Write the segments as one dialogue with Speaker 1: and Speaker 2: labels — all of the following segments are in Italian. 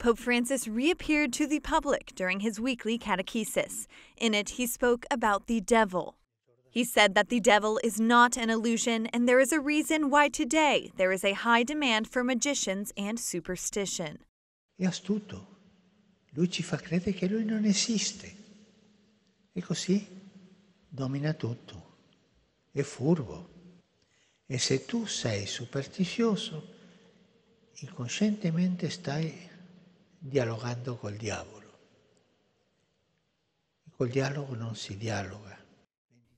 Speaker 1: Pope Francis reappeared to the public during his weekly catechesis. In it, he spoke about the devil. He said that the devil is not an illusion, and there is a reason why today there is a high demand for magicians and superstition.
Speaker 2: È astuto. Lui ci fa credere che lui non esiste. E così domina tutto. È furbo. E se tu sei superstizioso, inconscientemente stai dialogando col diavolo. Col dialogo non si dialoga.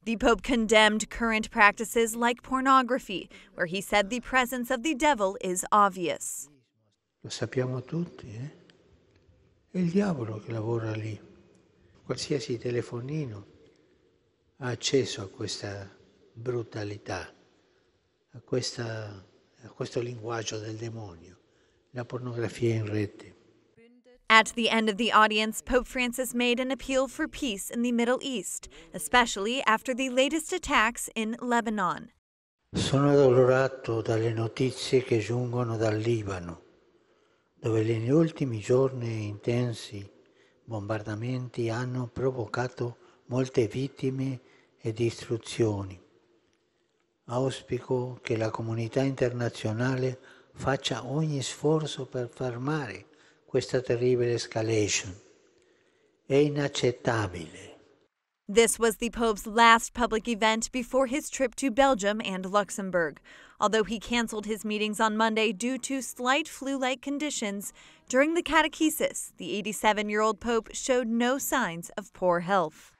Speaker 1: The Pope condemned current practices like pornography, where he said the presence of the devil is obvious.
Speaker 2: Lo sappiamo tutti, eh? È il diavolo che lavora lì. Qualsiasi telefonino ha accesso a questa brutalità, a, questa, a questo linguaggio del demonio, la pornografia in rete.
Speaker 1: At the end of the audience, Pope Francis made an appeal for peace in the Middle East, especially after the latest attacks in Lebanon.
Speaker 2: Sono dolorato dalle notizie che giungono dal Libano, dove negli ultimi giorni intensi bombardamenti hanno provocato molte vittime e distruzioni. Auspico che la comunità internazionale faccia ogni sforzo per fermare questa terribile escalation. È inaccettabile.
Speaker 1: This was the Pope's last public event before his trip to Belgium and Luxembourg. Although he canceled his meetings on Monday due to slight flu like conditions, during the catechesis, the 87 year old Pope showed no signs of poor health.